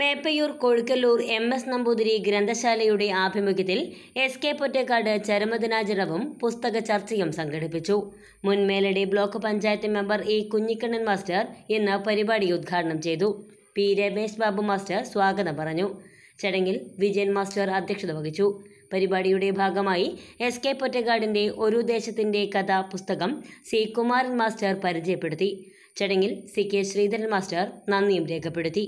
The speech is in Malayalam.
മേപ്പയൂർ കൊഴുക്കല്ലൂർ എം എസ് നമ്പൂതിരി ഗ്രന്ഥശാലയുടെ ആഭിമുഖ്യത്തിൽ എസ് കെ പൊറ്റക്കാട് ചരമദിനാചരണവും പുസ്തക ചർച്ചയും സംഘടിപ്പിച്ചു മുൻമേലടി block panchayat member E Kunhikannan master ഇന്ന് പരിപാടി ഉദ്ഘാടനം ചെയ്തു പി രമേശ് ബാബു മാസ്റ്റർ സ്വാഗതം പറഞ്ഞു ചടങ്ങിൽ വിജയൻ മാസ്റ്റർ അധ്യക്ഷത വഹിച്ചു പരിപാടിയുടെ ഭാഗമായി എസ് കെ പൊറ്റക്കാടിൻ്റെ ഒരു ദേശത്തിൻ്റെ കഥ പുസ്തകം സി കുമാരൻ മാസ്റ്റർ പരിചയപ്പെടുത്തി ചടങ്ങിൽ സി കെ ശ്രീധരൻ മാസ്റ്റർ നന്ദിയും രേഖപ്പെടുത്തി